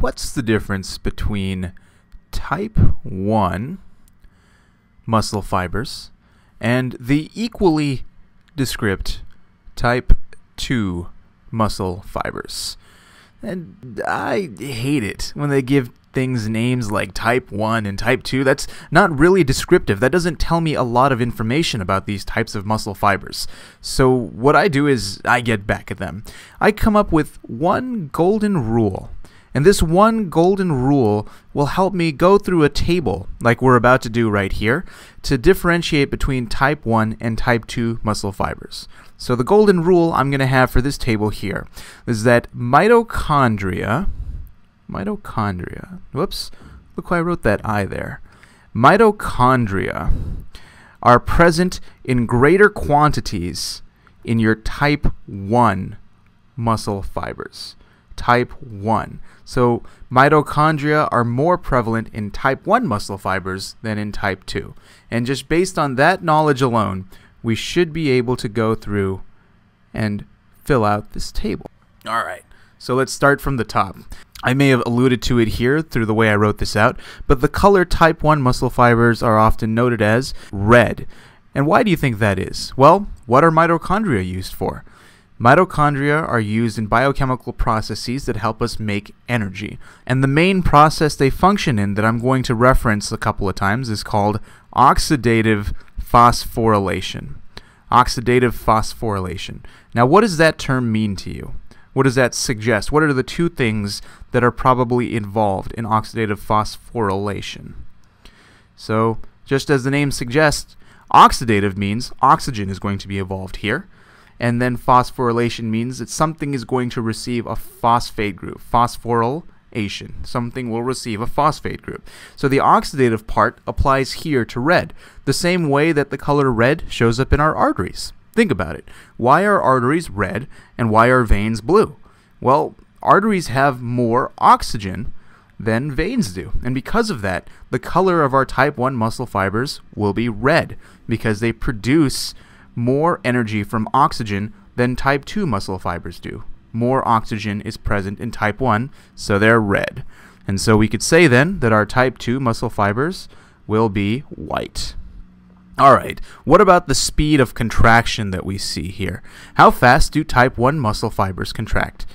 what's the difference between type 1 muscle fibers and the equally descript type 2 muscle fibers? And I hate it when they give things names like type 1 and type 2. That's not really descriptive. That doesn't tell me a lot of information about these types of muscle fibers. So what I do is I get back at them. I come up with one golden rule and this one golden rule will help me go through a table, like we're about to do right here, to differentiate between type 1 and type 2 muscle fibers. So the golden rule I'm going to have for this table here is that mitochondria, mitochondria, whoops, look why I wrote that I there, mitochondria are present in greater quantities in your type 1 muscle fibers type 1. So mitochondria are more prevalent in type 1 muscle fibers than in type 2. And just based on that knowledge alone, we should be able to go through and fill out this table. All right, so let's start from the top. I may have alluded to it here through the way I wrote this out, but the color type 1 muscle fibers are often noted as red. And why do you think that is? Well, what are mitochondria used for? Mitochondria are used in biochemical processes that help us make energy. And the main process they function in that I'm going to reference a couple of times is called oxidative phosphorylation. Oxidative phosphorylation. Now, what does that term mean to you? What does that suggest? What are the two things that are probably involved in oxidative phosphorylation? So, just as the name suggests, oxidative means oxygen is going to be involved here and then phosphorylation means that something is going to receive a phosphate group, phosphorylation. Something will receive a phosphate group. So the oxidative part applies here to red, the same way that the color red shows up in our arteries. Think about it. Why are arteries red and why are veins blue? Well, arteries have more oxygen than veins do. And because of that, the color of our type 1 muscle fibers will be red because they produce more energy from oxygen than type 2 muscle fibers do. More oxygen is present in type 1, so they're red. And so we could say then that our type 2 muscle fibers will be white. Alright, what about the speed of contraction that we see here? How fast do type 1 muscle fibers contract?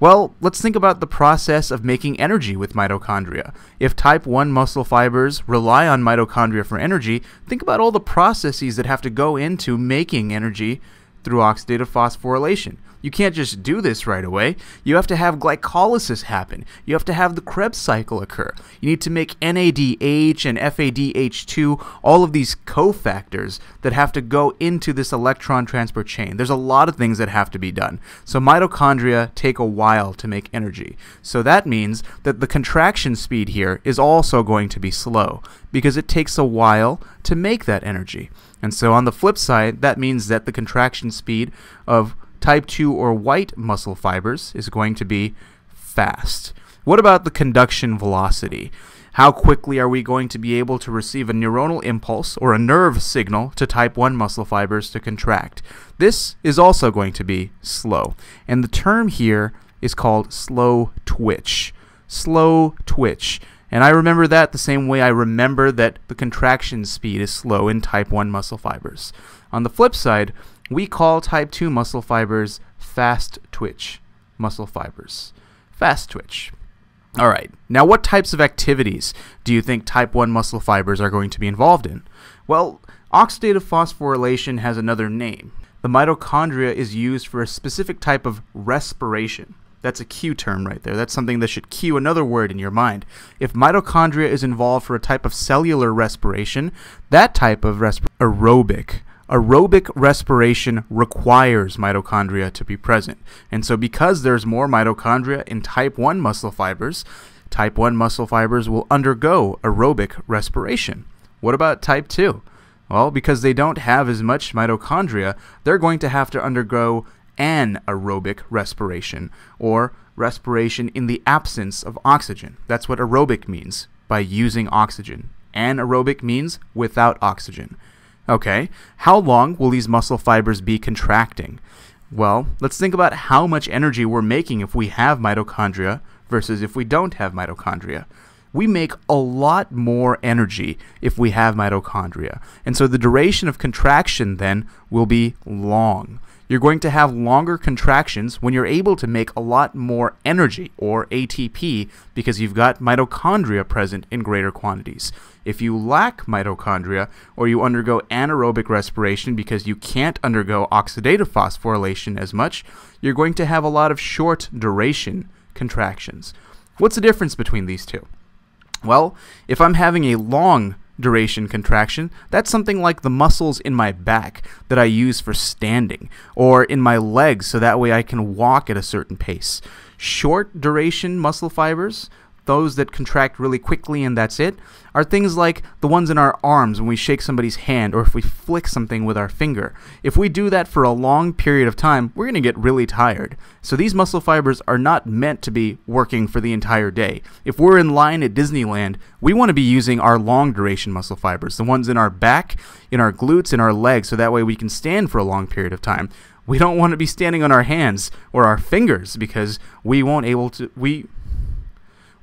Well, let's think about the process of making energy with mitochondria. If type 1 muscle fibers rely on mitochondria for energy, think about all the processes that have to go into making energy through oxidative phosphorylation. You can't just do this right away. You have to have glycolysis happen. You have to have the Krebs cycle occur. You need to make NADH and FADH2, all of these cofactors that have to go into this electron transport chain. There's a lot of things that have to be done. So mitochondria take a while to make energy. So that means that the contraction speed here is also going to be slow because it takes a while to make that energy. And so on the flip side, that means that the contraction speed of type 2 or white muscle fibers is going to be fast. What about the conduction velocity? How quickly are we going to be able to receive a neuronal impulse or a nerve signal to type 1 muscle fibers to contract? This is also going to be slow. And the term here is called slow twitch. Slow twitch. And I remember that the same way I remember that the contraction speed is slow in type 1 muscle fibers. On the flip side, we call type 2 muscle fibers fast twitch muscle fibers. Fast twitch. All right, now what types of activities do you think type 1 muscle fibers are going to be involved in? Well, oxidative phosphorylation has another name. The mitochondria is used for a specific type of respiration. That's a cue term right there. That's something that should cue another word in your mind. If mitochondria is involved for a type of cellular respiration, that type of aerobic aerobic respiration requires mitochondria to be present. And so because there's more mitochondria in type 1 muscle fibers, type 1 muscle fibers will undergo aerobic respiration. What about type 2? Well, because they don't have as much mitochondria, they're going to have to undergo anaerobic respiration, or respiration in the absence of oxygen. That's what aerobic means, by using oxygen. Anaerobic means without oxygen. Okay, how long will these muscle fibers be contracting? Well, let's think about how much energy we're making if we have mitochondria versus if we don't have mitochondria. We make a lot more energy if we have mitochondria. And so the duration of contraction then will be long you're going to have longer contractions when you're able to make a lot more energy, or ATP, because you've got mitochondria present in greater quantities. If you lack mitochondria, or you undergo anaerobic respiration because you can't undergo oxidative phosphorylation as much, you're going to have a lot of short duration contractions. What's the difference between these two? Well, if I'm having a long duration contraction, that's something like the muscles in my back that I use for standing, or in my legs so that way I can walk at a certain pace. Short duration muscle fibers, those that contract really quickly and that's it, are things like the ones in our arms when we shake somebody's hand or if we flick something with our finger. If we do that for a long period of time, we're going to get really tired. So these muscle fibers are not meant to be working for the entire day. If we're in line at Disneyland, we want to be using our long duration muscle fibers, the ones in our back, in our glutes, in our legs, so that way we can stand for a long period of time. We don't want to be standing on our hands or our fingers because we won't able to we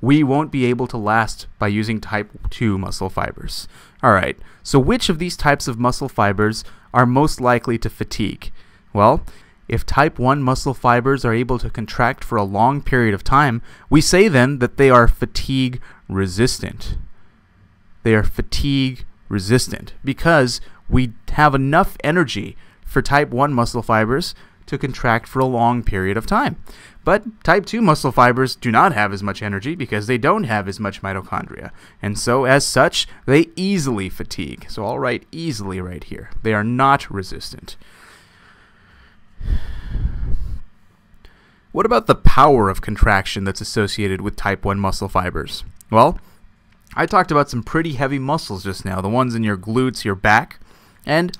we won't be able to last by using type 2 muscle fibers. Alright, so which of these types of muscle fibers are most likely to fatigue? Well, if type 1 muscle fibers are able to contract for a long period of time, we say then that they are fatigue resistant. They are fatigue resistant because we have enough energy for type 1 muscle fibers to contract for a long period of time. But type 2 muscle fibers do not have as much energy because they don't have as much mitochondria. And so, as such, they easily fatigue. So, I'll write easily right here. They are not resistant. What about the power of contraction that's associated with type 1 muscle fibers? Well, I talked about some pretty heavy muscles just now, the ones in your glutes, your back, and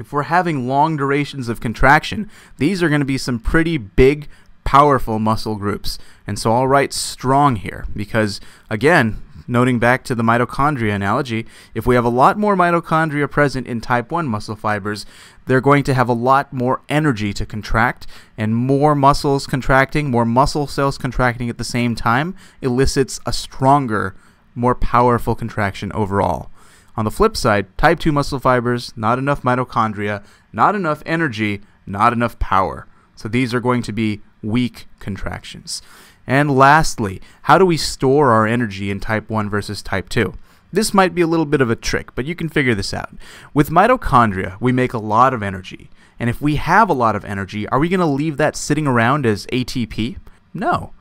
if we're having long durations of contraction, these are going to be some pretty big, powerful muscle groups. And so I'll write strong here because, again, noting back to the mitochondria analogy, if we have a lot more mitochondria present in type 1 muscle fibers, they're going to have a lot more energy to contract, and more muscles contracting, more muscle cells contracting at the same time elicits a stronger, more powerful contraction overall. On the flip side, type 2 muscle fibers, not enough mitochondria, not enough energy, not enough power. So these are going to be weak contractions. And lastly, how do we store our energy in type 1 versus type 2? This might be a little bit of a trick, but you can figure this out. With mitochondria, we make a lot of energy. And if we have a lot of energy, are we going to leave that sitting around as ATP? No.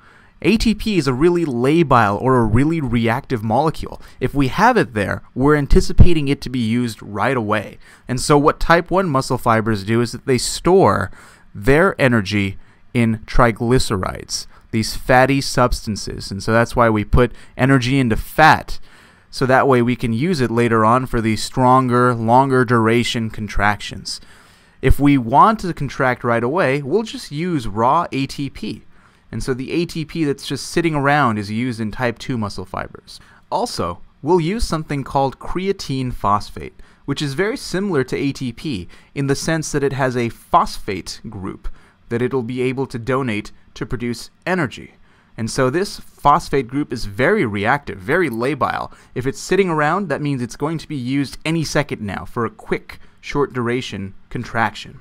ATP is a really labile or a really reactive molecule. If we have it there, we're anticipating it to be used right away. And so what type 1 muscle fibers do is that they store their energy in triglycerides, these fatty substances. And so that's why we put energy into fat so that way we can use it later on for these stronger, longer duration contractions. If we want to contract right away, we'll just use raw ATP and so the ATP that's just sitting around is used in type 2 muscle fibers. Also, we'll use something called creatine phosphate, which is very similar to ATP in the sense that it has a phosphate group that it'll be able to donate to produce energy. And so this phosphate group is very reactive, very labile. If it's sitting around, that means it's going to be used any second now for a quick, short duration contraction.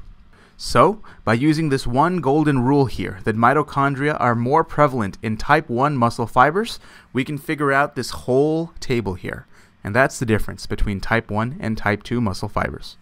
So, by using this one golden rule here, that mitochondria are more prevalent in type 1 muscle fibers, we can figure out this whole table here. And that's the difference between type 1 and type 2 muscle fibers.